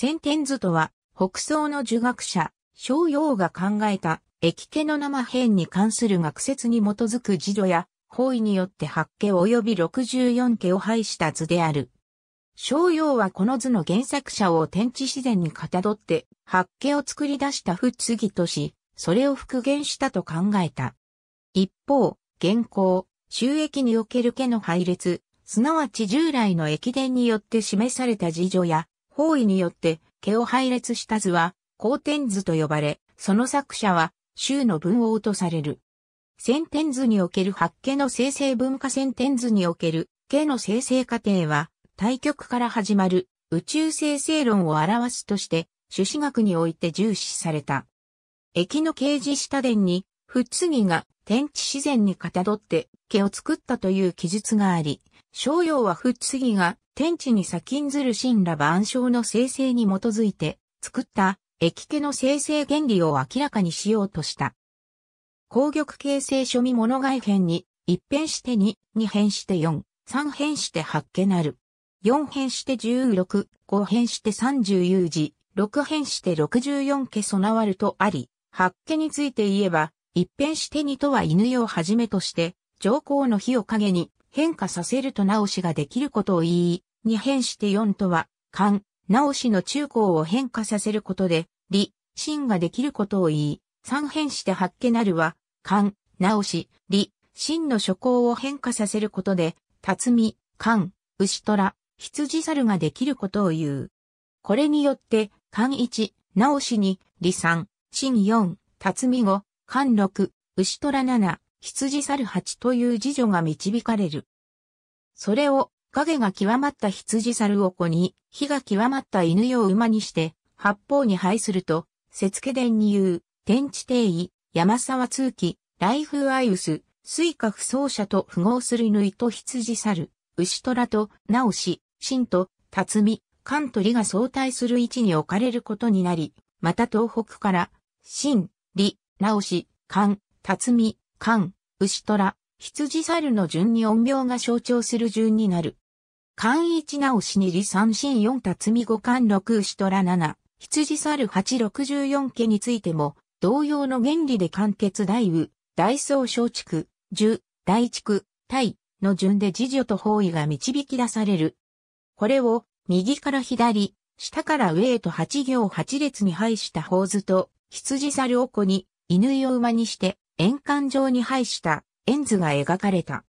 先天図とは、北宋の儒学者、商用が考えた、液気の生変に関する学説に基づく辞書や、方位によって八家及び64家を配した図である。商用はこの図の原作者を天地自然にかたどって、八家を作り出した不次とし、それを復元したと考えた。一方、現行、収益における家の配列、すなわち従来の駅伝によって示された辞書や方位によって、毛を配列した図は、後天図と呼ばれ、その作者は、州の文王とされる。先天図における八家の生成文化先天図における、家の生成過程は、対極から始まる、宇宙生成論を表すとして、朱子学において重視された。駅の掲示下殿に、フ次が天地自然にかたどって毛を作ったという記述があり、商用は不次が天地に先んずる神羅万象の生成に基づいて作った液家の生成原理を明らかにしようとした。攻玉形成書見物外編に、一変して2、二変して4、三変して八家なる。四変して16、五変して三十有事、六変して六十四家備わるとあり、八家について言えば、一変して2とは犬をはじめとして、上皇の火を陰に、変化させると直しができることを言い、に変して4とは、勘、直しの中高を変化させることで、理、真ができることを言い、三変して八家なるは、勘、直し、理、真の諸行を変化させることで、辰巳、勘、牛虎、羊猿ができることを言う。これによって、勘一、直しに、理三、真4、辰巳五、勘六、牛虎7、羊猿八という次女が導かれる。それを、影が極まった羊猿を子に、火が極まった犬を馬にして、八方に配すると、節家伝に言う、天地定位、山沢通ライ風アイウス、水下不走者と符合する縫いと羊猿、牛虎と、直し、神と、辰巳、関取が相対する位置に置かれることになり、また東北から、神、利、直し、関、辰巳、漢、牛虎、羊猿の順に音苗が象徴する順になる。漢一直しに理三神四辰巳五漢六牛虎七、羊猿八六十四家についても、同様の原理で完結大雨、大層小畜、樹、大畜、体の順で自助と方位が導き出される。これを、右から左、下から上へと八行八列に配した法図と、羊猿を子に、犬を馬にして、円環状に配した円図が描かれた。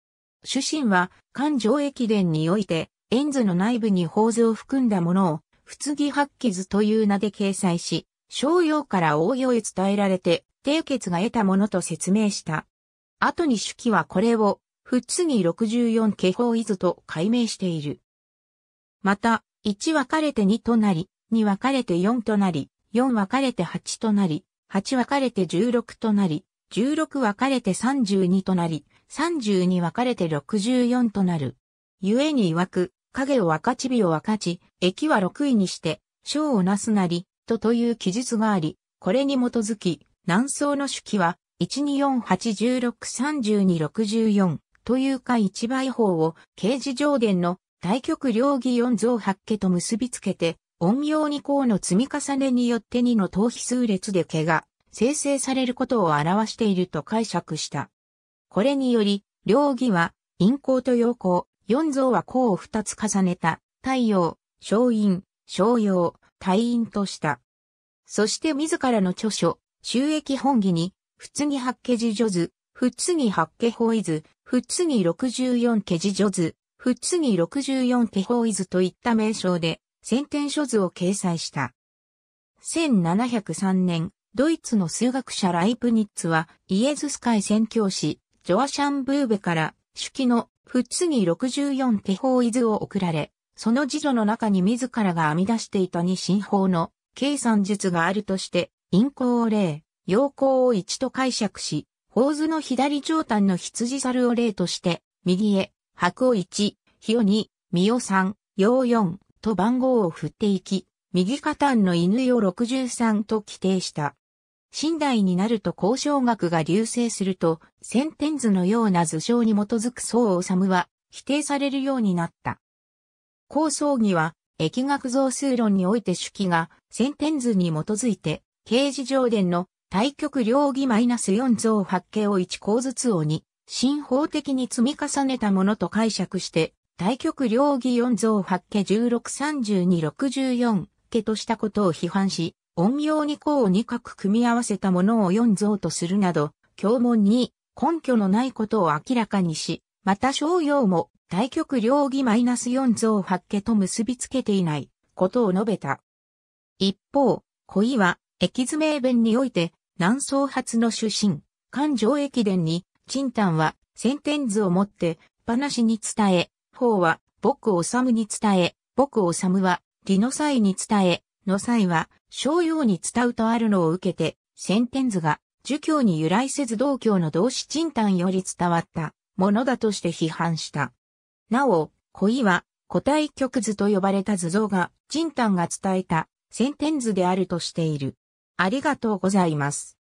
主神は環状駅伝において円図の内部に宝図を含んだものを仏木八鬼図という名で掲載し、商用から応用へ伝えられて、定決が得たものと説明した。後に手記はこれを、仏木64家伊図と解明している。また、1分かれて2となり、2分かれて4となり、4分かれて8となり、8分かれて16となり、16分かれて32となり、32分かれて64となる。故に曰く、影を分かち火を分かち、駅は6位にして、章をなすなり、とという記述があり、これに基づき、南宋の手記は、1248163264というか一倍法を、刑事上限の大局両義四増八家と結びつけて、音用二項の積み重ねによって2の等比数列で怪我。生成されることを表していると解釈した。これにより、両義は、陰光と陽光、四像は光を二つ重ねた、太陽、小陰、小陽、大陰とした。そして自らの著書、収益本義に、普通に八家事女図、普通に八家法図、普通に六十四家事女図、普通に六十四家法図といった名称で、先天書図を掲載した。1703年、ドイツの数学者ライプニッツは、イエズス会宣教師、ジョアシャンブーベから、手記の、フッツギ64手法ズを送られ、その辞書の中に自らが編み出していた二進法の計算術があるとして、陰行を0、陽行を1と解釈し、法図の左上端の羊猿を0として、右へ、白を1、日を2、身を3、陽4と番号を振っていき、右下端の犬を63と規定した。新代になると交渉学が流星すると、先天図のような図章に基づく宋治は否定されるようになった。高葬儀は、疫学増数論において主記が先天図に基づいて、刑事上伝の対極両義マイナス4増八形を1項ずつを2、新法的に積み重ねたものと解釈して、対極両義4増八形163264家としたことを批判し、音用に項を2角組み合わせたものを4像とするなど、教文に根拠のないことを明らかにし、また商用も対極両義 -4 像八揮と結びつけていないことを述べた。一方、恋は、駅図名弁において、南宋発の出身、環状駅伝に、陳丹は、先天図を持って、話に伝え、法は、僕治むに伝え、僕治むは、理の際に伝え、の際は、商用に伝うとあるのを受けて、先天図が、儒教に由来せず道教の同志賃貸より伝わったものだとして批判した。なお、恋は古体曲図と呼ばれた図像が、賃貸が伝えた先天図であるとしている。ありがとうございます。